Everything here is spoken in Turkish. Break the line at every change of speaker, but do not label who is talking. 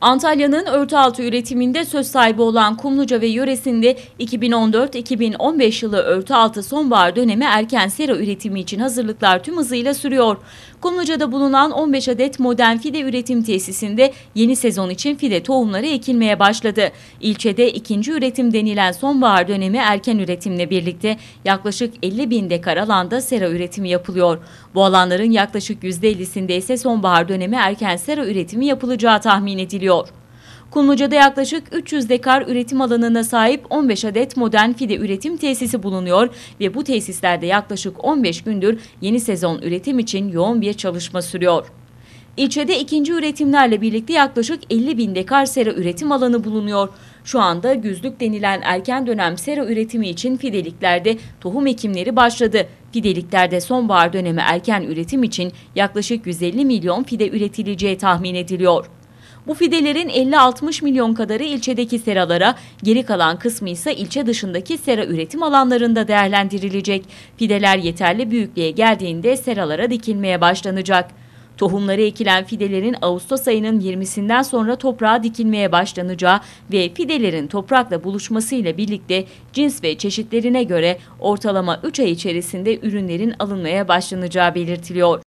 Antalya'nın örtüaltı üretiminde söz sahibi olan Kumluca ve yöresinde 2014-2015 yılı örtü altı sonbahar dönemi erken sera üretimi için hazırlıklar tüm hızıyla sürüyor. Kumluca'da bulunan 15 adet modern fide üretim tesisinde yeni sezon için fide tohumları ekilmeye başladı. İlçede ikinci üretim denilen sonbahar dönemi erken üretimle birlikte yaklaşık 50 bin dekar alanda sera üretimi yapılıyor. Bu alanların yaklaşık %50'sinde ise sonbahar dönemi erken sera üretimi yapılacağı tahmin ediliyor yapılıyor. Kumluca'da yaklaşık 300 dekar üretim alanına sahip 15 adet modern fide üretim tesisi bulunuyor ve bu tesislerde yaklaşık 15 gündür yeni sezon üretim için yoğun bir çalışma sürüyor. İlçede ikinci üretimlerle birlikte yaklaşık 50 bin dekar sera üretim alanı bulunuyor. Şu anda güzlük denilen erken dönem sera üretimi için fideliklerde tohum ekimleri başladı. Fideliklerde sonbahar dönemi erken üretim için yaklaşık 150 milyon fide üretileceği tahmin ediliyor. Bu fidelerin 50-60 milyon kadarı ilçedeki seralara, geri kalan kısmı ise ilçe dışındaki sera üretim alanlarında değerlendirilecek. Fideler yeterli büyüklüğe geldiğinde seralara dikilmeye başlanacak. Tohumları ekilen fidelerin Ağustos ayının 20'sinden sonra toprağa dikilmeye başlanacağı ve fidelerin toprakla buluşmasıyla birlikte cins ve çeşitlerine göre ortalama 3 ay içerisinde ürünlerin alınmaya başlanacağı belirtiliyor.